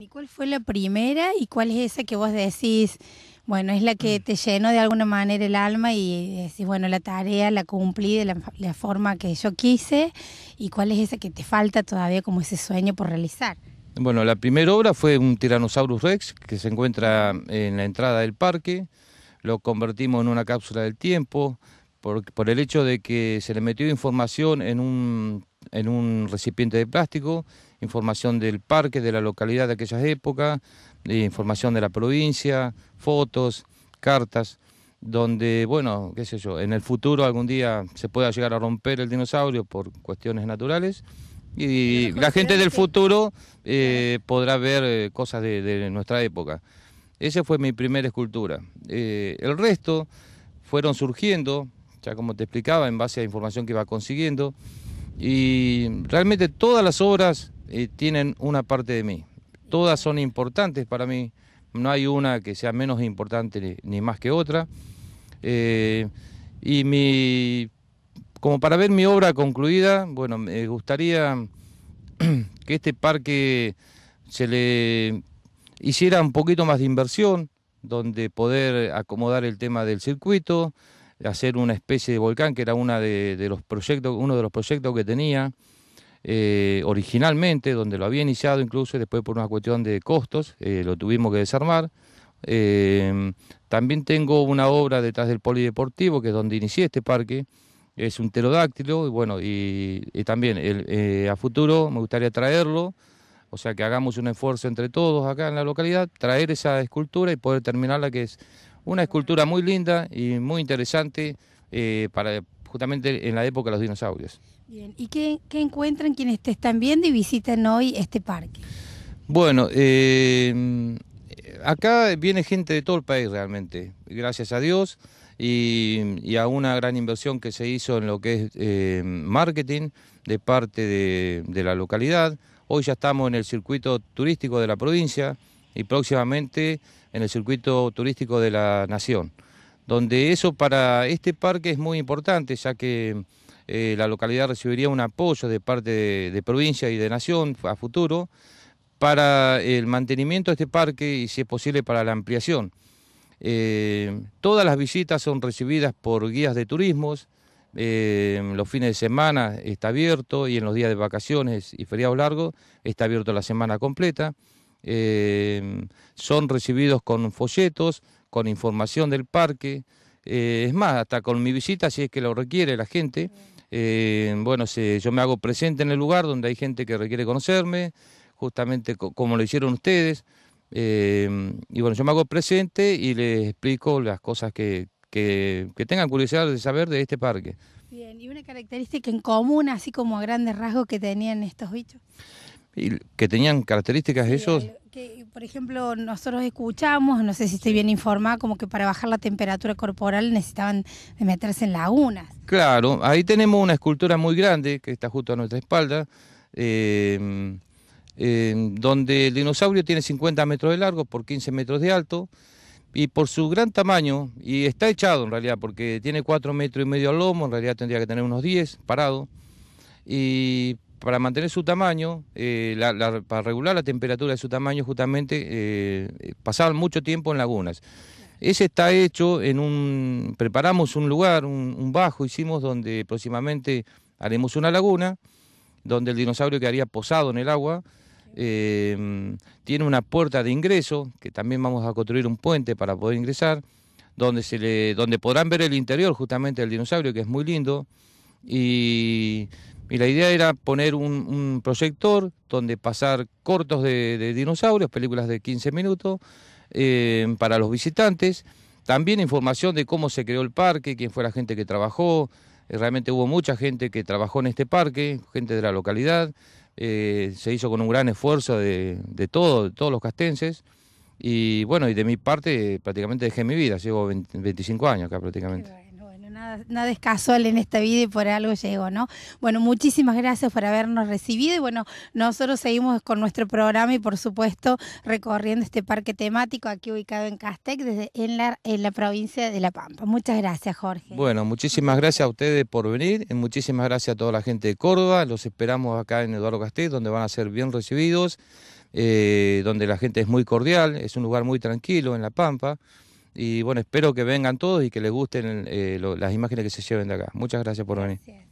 ¿Y cuál fue la primera y cuál es esa que vos decís, bueno, es la que mm. te llenó de alguna manera el alma y decís, bueno, la tarea la cumplí de la, forma que yo quise y cuál es esa que te falta todavía como ese sueño por realizar? Bueno, la primera obra fue un Tyrannosaurus Rex que se encuentra en la entrada del parque, lo convertimos en una cápsula del tiempo, por el hecho de que se le metió información en un en un recipiente de plástico, información del parque, de la localidad de aquellas épocas, eh, información de la provincia, fotos, cartas, donde, bueno, qué sé yo, en el futuro algún día se pueda llegar a romper el dinosaurio por cuestiones naturales y la gente del futuro eh, podrá ver eh, cosas de, nuestra época. Esa fue mi primera escultura. el resto fueron surgiendo, ya como te explicaba, en base a información que iba consiguiendo. Y realmente todas las obras eh, tienen una parte de mí. Todas son importantes para mí. No hay una que sea menos importante ni más que otra. Eh, y mi, como para ver mi obra concluida, bueno, me gustaría que este parque se le hiciera un poquito más de inversión, donde poder acomodar el tema del circuito, hacer una especie de volcán, que era una de, los proyectos, uno de los proyectos que tenía eh, originalmente, donde lo había iniciado incluso, después por una cuestión de costos, eh, lo tuvimos que desarmar. Eh, también tengo una obra detrás del polideportivo, que es donde inicié este parque, es un pterodáctilo, y bueno, y, también a futuro me gustaría traerlo. O sea, que hagamos un esfuerzo entre todos acá en la localidad, traer esa escultura y poder terminarla, que es una escultura muy linda y muy interesante eh, para justamente en la época de los dinosaurios. Bien, ¿y qué, encuentran quienes te están viendo y visiten hoy este parque? Bueno, eh, acá viene gente de todo el país realmente, gracias a Dios. Y, a una gran inversión que se hizo en lo que es eh, marketing de parte de, la localidad. Hoy ya estamos en el circuito turístico de la provincia, y próximamente en el circuito turístico de la Nación, donde eso para este parque es muy importante, ya que eh, la localidad recibiría un apoyo de parte de, provincia y de Nación a futuro para el mantenimiento de este parque y si es posible para la ampliación. Eh, todas las visitas son recibidas por guías de turismos, eh, los fines de semana está abierto y en los días de vacaciones y feriados largos está abierto la semana completa eh, son recibidos con folletos, con información del parque, eh, es más, hasta con mi visita, si es que lo requiere la gente, eh, bueno, yo me hago presente en el lugar donde hay gente que requiere conocerme, justamente como lo hicieron ustedes, eh, y bueno, yo me hago presente y les explico las cosas que, que, que tengan curiosidad de saber de este parque. Bien, ¿y una característica en común, así como a grandes rasgos que tenían estos bichos? que tenían características esos. por ejemplo, nosotros escuchamos, no sé si estoy bien informada, como que para bajar la temperatura corporal necesitaban meterse en lagunas. Claro, ahí tenemos una escultura muy grande que está justo a nuestra espalda, em, donde el dinosaurio tiene 50 metros de largo por 15 metros de alto. Y por su gran tamaño, y está echado en realidad, porque tiene 4 metros y medio al lomo, en realidad tendría que tener unos 10 parado. Y para mantener su tamaño, eh, para regular la temperatura de su tamaño, justamente eh, pasar pasaban mucho tiempo en lagunas. Ese está hecho en un. Preparamos un lugar, un, bajo, hicimos donde próximamente haremos una laguna, donde el dinosaurio quedaría posado en el agua. Eh, tiene una puerta de ingreso, que también vamos a construir un puente para poder ingresar, donde, se le, donde podrán ver el interior justamente del dinosaurio, que es muy lindo. Y y la idea era poner un, proyector donde pasar cortos de, dinosaurios, películas de 15 minutos, eh, para los visitantes. También información de cómo se creó el parque, quién fue la gente que trabajó. Eh, realmente hubo mucha gente que trabajó en este parque, gente de la localidad. Eh, se hizo con un gran esfuerzo de, todo, todos los castenses. Y bueno, y de mi parte prácticamente dejé mi vida, llevo 25 años acá prácticamente. Nada, es casual en esta vida y por algo llegó, ¿no? Bueno, muchísimas gracias por habernos recibido y bueno, nosotros seguimos con nuestro programa y por supuesto recorriendo este parque temático aquí ubicado en Castec, desde en la, provincia de La Pampa. Muchas gracias, Jorge. Bueno, muchísimas gracias a ustedes por venir, y muchísimas gracias a toda la gente de Córdoba, los esperamos acá en Eduardo Castec, donde van a ser bien recibidos, eh, donde la gente es muy cordial, es un lugar muy tranquilo en La Pampa. Y bueno, espero que vengan todos y que les gusten eh, las imágenes que se lleven de acá. Muchas gracias por venir.